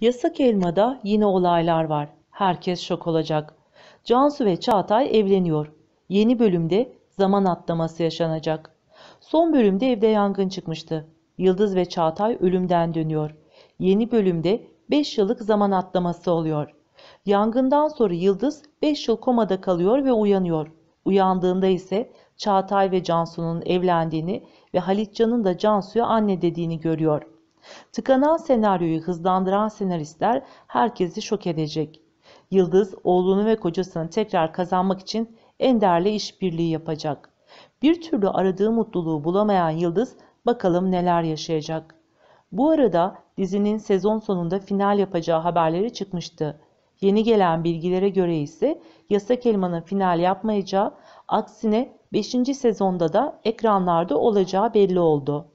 Yasak elmada yine olaylar var. Herkes şok olacak. Cansu ve Çağatay evleniyor. Yeni bölümde zaman atlaması yaşanacak. Son bölümde evde yangın çıkmıştı. Yıldız ve Çağatay ölümden dönüyor. Yeni bölümde 5 yıllık zaman atlaması oluyor. Yangından sonra Yıldız 5 yıl komada kalıyor ve uyanıyor. Uyandığında ise Çağatay ve Cansu'nun evlendiğini ve Halitcan'ın da Cansu'ya anne dediğini görüyor. Tıkanan senaryoyu hızlandıran senaristler herkesi şok edecek. Yıldız oğlunu ve kocasını tekrar kazanmak için Ender'le işbirliği yapacak. Bir türlü aradığı mutluluğu bulamayan Yıldız bakalım neler yaşayacak. Bu arada dizinin sezon sonunda final yapacağı haberleri çıkmıştı. Yeni gelen bilgilere göre ise Yasak Elma'nın final yapmayacağı, aksine 5. sezonda da ekranlarda olacağı belli oldu.